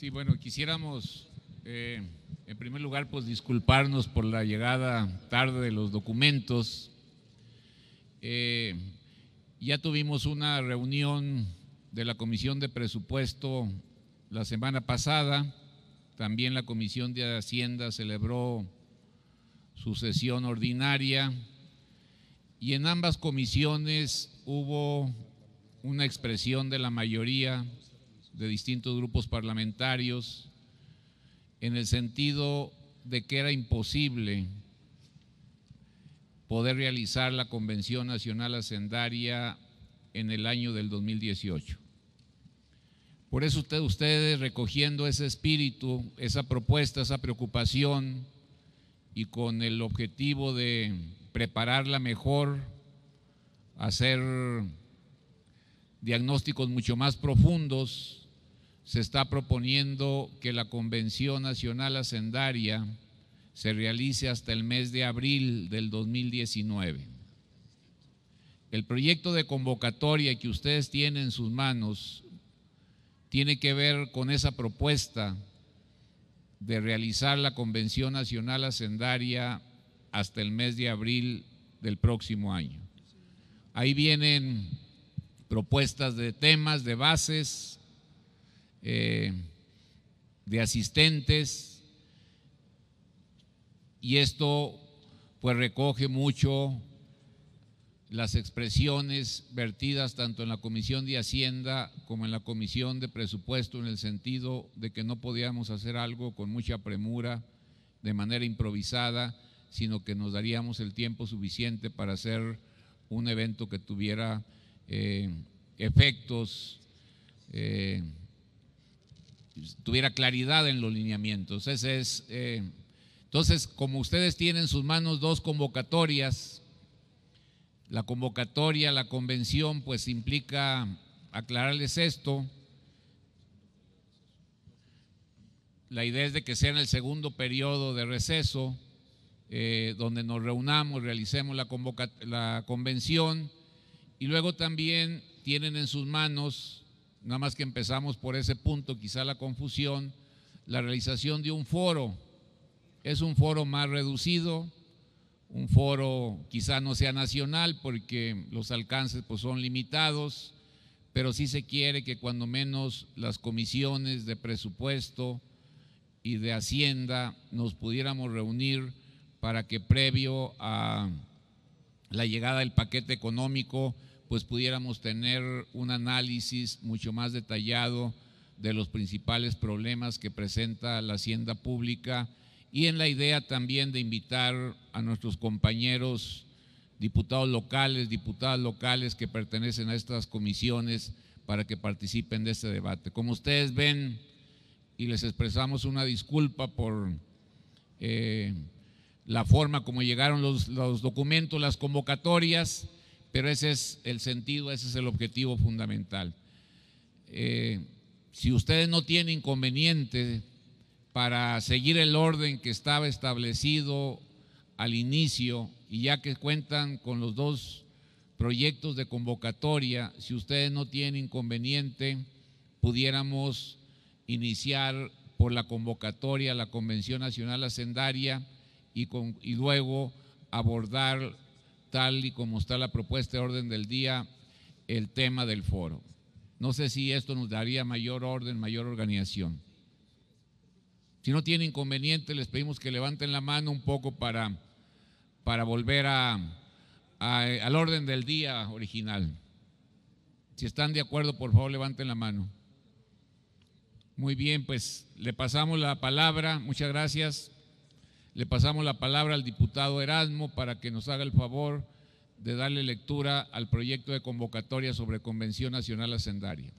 Sí, bueno, quisiéramos eh, en primer lugar pues disculparnos por la llegada tarde de los documentos. Eh, ya tuvimos una reunión de la Comisión de Presupuesto la semana pasada, también la Comisión de Hacienda celebró su sesión ordinaria y en ambas comisiones hubo una expresión de la mayoría de distintos grupos parlamentarios en el sentido de que era imposible poder realizar la Convención Nacional Hacendaria en el año del 2018. Por eso ustedes recogiendo ese espíritu, esa propuesta, esa preocupación y con el objetivo de prepararla mejor, hacer diagnósticos mucho más profundos, se está proponiendo que la Convención Nacional Hacendaria se realice hasta el mes de abril del 2019. El proyecto de convocatoria que ustedes tienen en sus manos tiene que ver con esa propuesta de realizar la Convención Nacional Hacendaria hasta el mes de abril del próximo año. Ahí vienen propuestas de temas, de bases, eh, de asistentes, y esto pues recoge mucho las expresiones vertidas tanto en la Comisión de Hacienda como en la Comisión de Presupuesto en el sentido de que no podíamos hacer algo con mucha premura, de manera improvisada, sino que nos daríamos el tiempo suficiente para hacer un evento que tuviera eh, efectos, eh, tuviera claridad en los lineamientos. Eh, entonces, como ustedes tienen en sus manos dos convocatorias, la convocatoria, la convención, pues implica aclararles esto. La idea es de que sea en el segundo periodo de receso, donde nos reunamos, realicemos la, la convención y luego también tienen en sus manos, nada más que empezamos por ese punto, quizá la confusión, la realización de un foro. Es un foro más reducido, un foro quizá no sea nacional porque los alcances pues, son limitados, pero sí se quiere que cuando menos las comisiones de presupuesto y de Hacienda nos pudiéramos reunir para que previo a la llegada del paquete económico pues pudiéramos tener un análisis mucho más detallado de los principales problemas que presenta la hacienda pública y en la idea también de invitar a nuestros compañeros diputados locales, diputadas locales que pertenecen a estas comisiones para que participen de este debate. Como ustedes ven, y les expresamos una disculpa por eh, la forma como llegaron los documentos, las convocatorias, pero ese es el sentido, ese es el objetivo fundamental. Eh, si ustedes no tienen inconveniente para seguir el orden que estaba establecido al inicio y ya que cuentan con los dos proyectos de convocatoria, si ustedes no tienen inconveniente, pudiéramos iniciar por la convocatoria a la Convención Nacional Hacendaria y, y luego abordar tal y como está la propuesta de orden del día, el tema del foro. No sé si esto nos daría mayor orden, mayor organización. Si no tiene inconveniente, les pedimos que levanten la mano un poco para, para volver a, al orden del día original. Si están de acuerdo, por favor, levanten la mano. Muy bien, pues le pasamos la palabra. Muchas gracias. Le pasamos la palabra al diputado Erasmo para que nos haga el favor de darle lectura al proyecto de convocatoria sobre Convención Nacional Hacendaria.